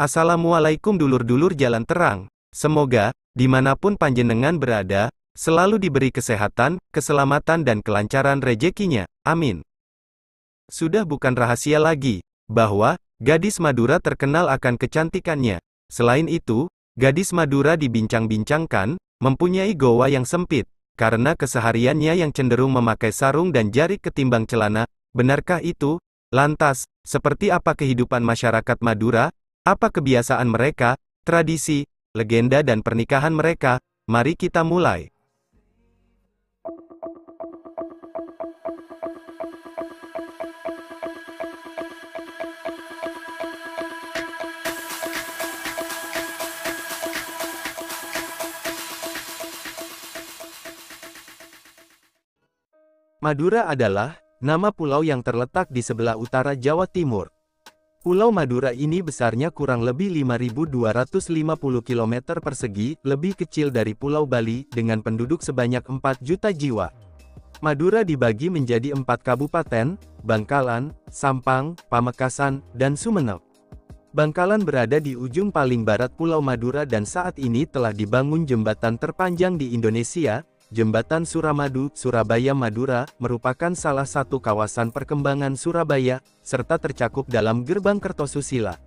Assalamualaikum dulur-dulur jalan terang. Semoga, dimanapun panjenengan berada, selalu diberi kesehatan, keselamatan dan kelancaran rejekinya. Amin. Sudah bukan rahasia lagi, bahwa, gadis Madura terkenal akan kecantikannya. Selain itu, gadis Madura dibincang-bincangkan, mempunyai goa yang sempit, karena kesehariannya yang cenderung memakai sarung dan jari ketimbang celana. Benarkah itu? Lantas, seperti apa kehidupan masyarakat Madura, apa kebiasaan mereka, tradisi, legenda dan pernikahan mereka? Mari kita mulai. Madura adalah nama pulau yang terletak di sebelah utara Jawa Timur. Pulau Madura ini besarnya kurang lebih 5.250 km persegi, lebih kecil dari Pulau Bali, dengan penduduk sebanyak 4 juta jiwa. Madura dibagi menjadi empat kabupaten, Bangkalan, Sampang, Pamekasan, dan Sumeneb. Bangkalan berada di ujung paling barat Pulau Madura dan saat ini telah dibangun jembatan terpanjang di Indonesia, Jembatan Suramadu, Surabaya Madura, merupakan salah satu kawasan perkembangan Surabaya, serta tercakup dalam gerbang Kertosusila.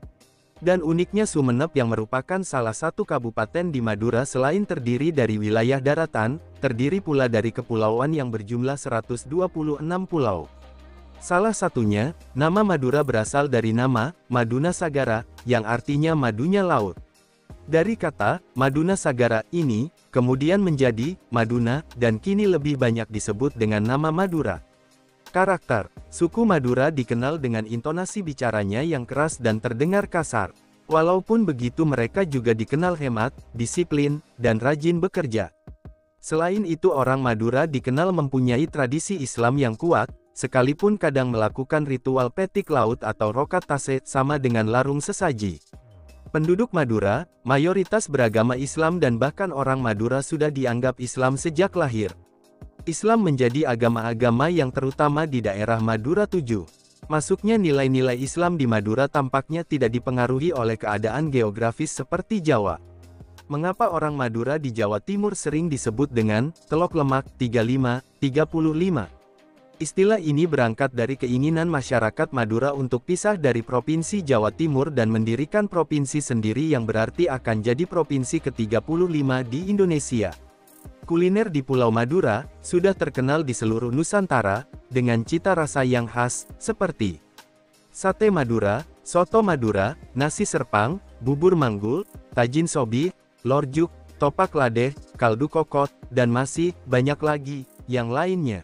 Dan uniknya Sumeneb yang merupakan salah satu kabupaten di Madura selain terdiri dari wilayah daratan, terdiri pula dari kepulauan yang berjumlah 126 pulau. Salah satunya, nama Madura berasal dari nama, Maduna Sagara, yang artinya madunya laut. Dari kata, Maduna Sagara, ini, kemudian menjadi, Maduna, dan kini lebih banyak disebut dengan nama Madura. Karakter, suku Madura dikenal dengan intonasi bicaranya yang keras dan terdengar kasar. Walaupun begitu mereka juga dikenal hemat, disiplin, dan rajin bekerja. Selain itu orang Madura dikenal mempunyai tradisi Islam yang kuat, sekalipun kadang melakukan ritual petik laut atau rokat tase sama dengan larung sesaji. Penduduk Madura, mayoritas beragama Islam dan bahkan orang Madura sudah dianggap Islam sejak lahir. Islam menjadi agama-agama yang terutama di daerah Madura 7. Masuknya nilai-nilai Islam di Madura tampaknya tidak dipengaruhi oleh keadaan geografis seperti Jawa. Mengapa orang Madura di Jawa Timur sering disebut dengan telok lemak 35, 35? Istilah ini berangkat dari keinginan masyarakat Madura untuk pisah dari Provinsi Jawa Timur dan mendirikan provinsi sendiri yang berarti akan jadi provinsi ke-35 di Indonesia. Kuliner di Pulau Madura, sudah terkenal di seluruh Nusantara, dengan cita rasa yang khas, seperti Sate Madura, Soto Madura, Nasi Serpang, Bubur Manggul, Tajin Sobi, Lorjuk, Topak Lade, Kaldu Kokot, dan masih, banyak lagi, yang lainnya.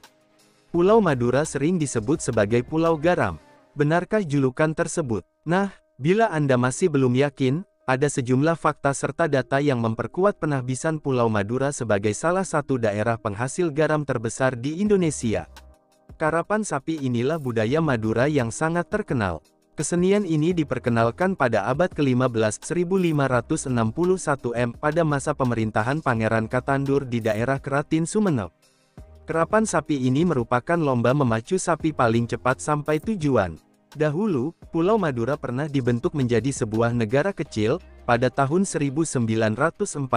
Pulau Madura sering disebut sebagai Pulau Garam. Benarkah julukan tersebut? Nah, bila Anda masih belum yakin, ada sejumlah fakta serta data yang memperkuat penahbisan Pulau Madura sebagai salah satu daerah penghasil garam terbesar di Indonesia. Karapan sapi inilah budaya Madura yang sangat terkenal. Kesenian ini diperkenalkan pada abad ke-15 1561 M pada masa pemerintahan Pangeran Katandur di daerah Keratin Sumeneb. Kerapan sapi ini merupakan lomba memacu sapi paling cepat sampai tujuan. Dahulu, Pulau Madura pernah dibentuk menjadi sebuah negara kecil, pada tahun 1948,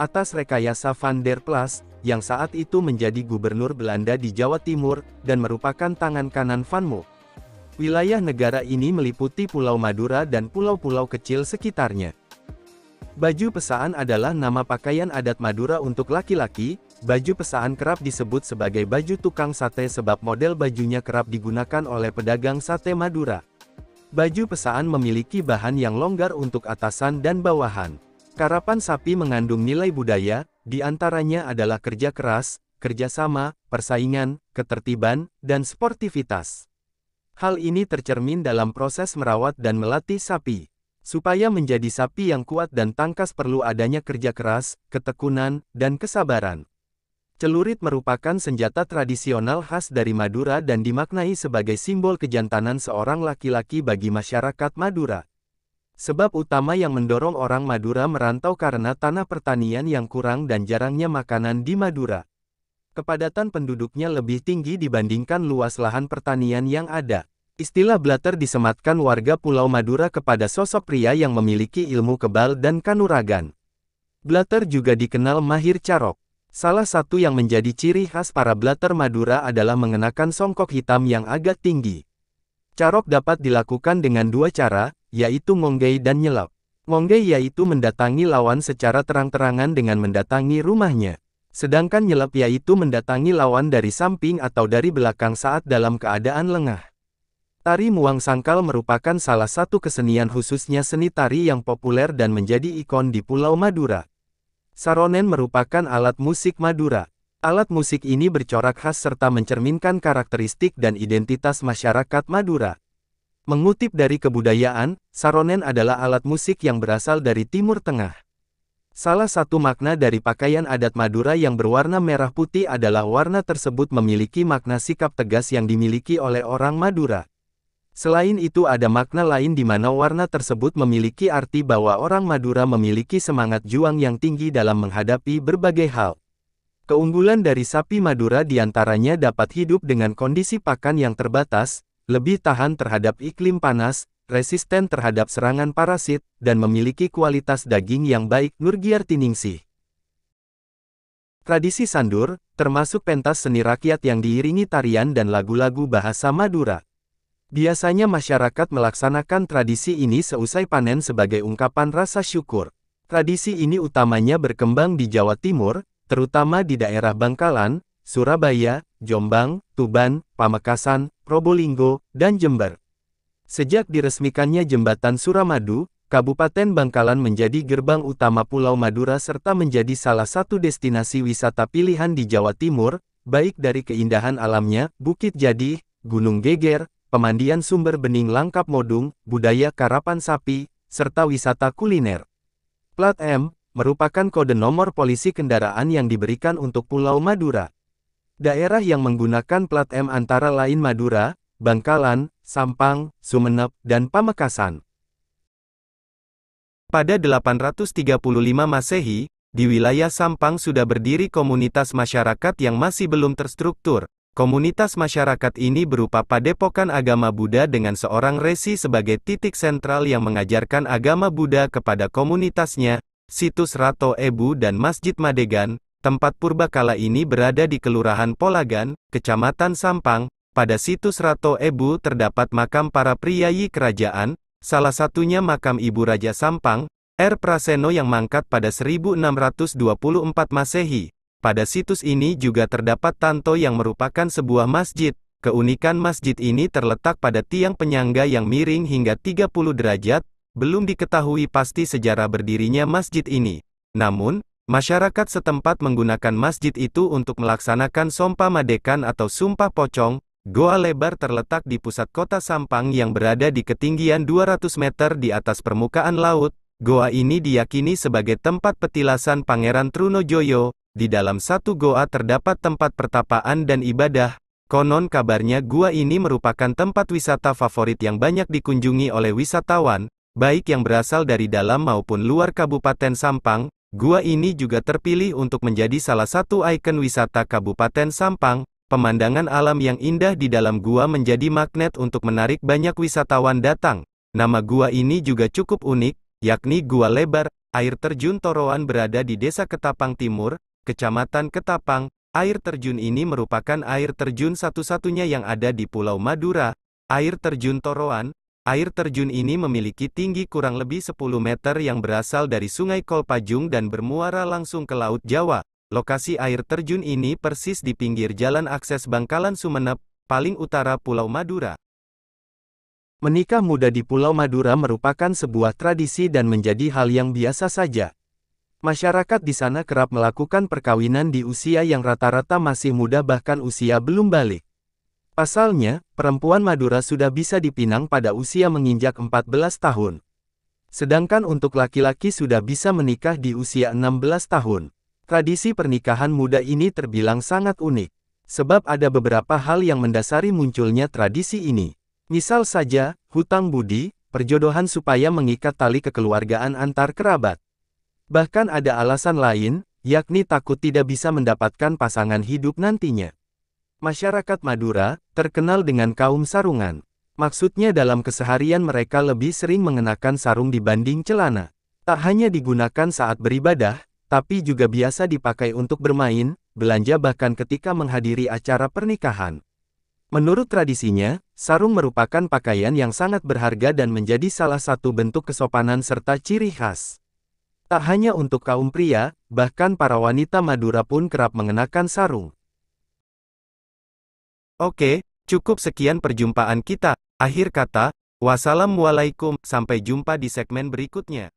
atas rekayasa Van der Plas, yang saat itu menjadi gubernur Belanda di Jawa Timur, dan merupakan tangan kanan Van Mo. Wilayah negara ini meliputi Pulau Madura dan pulau-pulau kecil sekitarnya. Baju pesaan adalah nama pakaian adat Madura untuk laki-laki, Baju pesaan kerap disebut sebagai baju tukang sate sebab model bajunya kerap digunakan oleh pedagang sate Madura. Baju pesaan memiliki bahan yang longgar untuk atasan dan bawahan. Karapan sapi mengandung nilai budaya, di antaranya adalah kerja keras, kerjasama, persaingan, ketertiban, dan sportivitas. Hal ini tercermin dalam proses merawat dan melatih sapi. Supaya menjadi sapi yang kuat dan tangkas perlu adanya kerja keras, ketekunan, dan kesabaran. Celurit merupakan senjata tradisional khas dari Madura dan dimaknai sebagai simbol kejantanan seorang laki-laki bagi masyarakat Madura. Sebab utama yang mendorong orang Madura merantau karena tanah pertanian yang kurang dan jarangnya makanan di Madura. Kepadatan penduduknya lebih tinggi dibandingkan luas lahan pertanian yang ada. Istilah blater disematkan warga Pulau Madura kepada sosok pria yang memiliki ilmu kebal dan kanuragan. Blater juga dikenal mahir carok. Salah satu yang menjadi ciri khas para blater Madura adalah mengenakan songkok hitam yang agak tinggi. Carok dapat dilakukan dengan dua cara, yaitu monggei dan nyelap. Monggei yaitu mendatangi lawan secara terang-terangan dengan mendatangi rumahnya. Sedangkan nyelap yaitu mendatangi lawan dari samping atau dari belakang saat dalam keadaan lengah. Tari Muang Sangkal merupakan salah satu kesenian khususnya seni tari yang populer dan menjadi ikon di Pulau Madura. Saronen merupakan alat musik Madura. Alat musik ini bercorak khas serta mencerminkan karakteristik dan identitas masyarakat Madura. Mengutip dari kebudayaan, saronen adalah alat musik yang berasal dari Timur Tengah. Salah satu makna dari pakaian adat Madura yang berwarna merah putih adalah warna tersebut memiliki makna sikap tegas yang dimiliki oleh orang Madura. Selain itu ada makna lain di mana warna tersebut memiliki arti bahwa orang Madura memiliki semangat juang yang tinggi dalam menghadapi berbagai hal. Keunggulan dari sapi Madura diantaranya dapat hidup dengan kondisi pakan yang terbatas, lebih tahan terhadap iklim panas, resisten terhadap serangan parasit, dan memiliki kualitas daging yang baik Tiningsi. Tradisi sandur, termasuk pentas seni rakyat yang diiringi tarian dan lagu-lagu bahasa Madura. Biasanya masyarakat melaksanakan tradisi ini seusai panen sebagai ungkapan rasa syukur. Tradisi ini utamanya berkembang di Jawa Timur, terutama di daerah Bangkalan, Surabaya, Jombang, Tuban, Pamekasan, Probolinggo, dan Jember. Sejak diresmikannya Jembatan Suramadu, Kabupaten Bangkalan menjadi gerbang utama Pulau Madura serta menjadi salah satu destinasi wisata pilihan di Jawa Timur, baik dari keindahan alamnya, Bukit Jadi, Gunung Geger, pemandian sumber bening lengkap modung, budaya karapan sapi, serta wisata kuliner. Plat M merupakan kode nomor polisi kendaraan yang diberikan untuk Pulau Madura. Daerah yang menggunakan plat M antara lain Madura, Bangkalan, Sampang, Sumeneb, dan Pamekasan. Pada 835 Masehi, di wilayah Sampang sudah berdiri komunitas masyarakat yang masih belum terstruktur, Komunitas masyarakat ini berupa padepokan agama Buddha dengan seorang resi sebagai titik sentral yang mengajarkan agama Buddha kepada komunitasnya. Situs Rato Ebu dan Masjid Madegan, tempat purbakala ini berada di Kelurahan Polagan, Kecamatan Sampang. Pada situs Rato Ebu terdapat makam para priayi kerajaan, salah satunya makam Ibu Raja Sampang, R. Praseno yang mangkat pada 1624 Masehi. Pada situs ini juga terdapat Tanto yang merupakan sebuah masjid. Keunikan masjid ini terletak pada tiang penyangga yang miring hingga 30 derajat, belum diketahui pasti sejarah berdirinya masjid ini. Namun, masyarakat setempat menggunakan masjid itu untuk melaksanakan sompa madekan atau sumpah pocong. Goa lebar terletak di pusat kota Sampang yang berada di ketinggian 200 meter di atas permukaan laut. Goa ini diyakini sebagai tempat petilasan Pangeran Trunojoyo, di dalam satu goa terdapat tempat pertapaan dan ibadah. Konon kabarnya gua ini merupakan tempat wisata favorit yang banyak dikunjungi oleh wisatawan, baik yang berasal dari dalam maupun luar Kabupaten Sampang. Gua ini juga terpilih untuk menjadi salah satu ikon wisata Kabupaten Sampang. Pemandangan alam yang indah di dalam gua menjadi magnet untuk menarik banyak wisatawan datang. Nama gua ini juga cukup unik, yakni Gua Lebar. Air terjun Toroan berada di Desa Ketapang Timur, Kecamatan Ketapang, air terjun ini merupakan air terjun satu-satunya yang ada di Pulau Madura, air terjun Toroan. Air terjun ini memiliki tinggi kurang lebih 10 meter yang berasal dari Sungai Kolpajung dan bermuara langsung ke Laut Jawa. Lokasi air terjun ini persis di pinggir jalan akses Bangkalan Sumeneb, paling utara Pulau Madura. Menikah muda di Pulau Madura merupakan sebuah tradisi dan menjadi hal yang biasa saja. Masyarakat di sana kerap melakukan perkawinan di usia yang rata-rata masih muda bahkan usia belum balik. Pasalnya, perempuan Madura sudah bisa dipinang pada usia menginjak 14 tahun. Sedangkan untuk laki-laki sudah bisa menikah di usia 16 tahun. Tradisi pernikahan muda ini terbilang sangat unik. Sebab ada beberapa hal yang mendasari munculnya tradisi ini. Misal saja, hutang budi, perjodohan supaya mengikat tali kekeluargaan antar kerabat. Bahkan ada alasan lain, yakni takut tidak bisa mendapatkan pasangan hidup nantinya. Masyarakat Madura, terkenal dengan kaum sarungan. Maksudnya dalam keseharian mereka lebih sering mengenakan sarung dibanding celana. Tak hanya digunakan saat beribadah, tapi juga biasa dipakai untuk bermain, belanja bahkan ketika menghadiri acara pernikahan. Menurut tradisinya, sarung merupakan pakaian yang sangat berharga dan menjadi salah satu bentuk kesopanan serta ciri khas. Tak hanya untuk kaum pria, bahkan para wanita Madura pun kerap mengenakan sarung. Oke, cukup sekian perjumpaan kita. Akhir kata, wassalamualaikum, sampai jumpa di segmen berikutnya.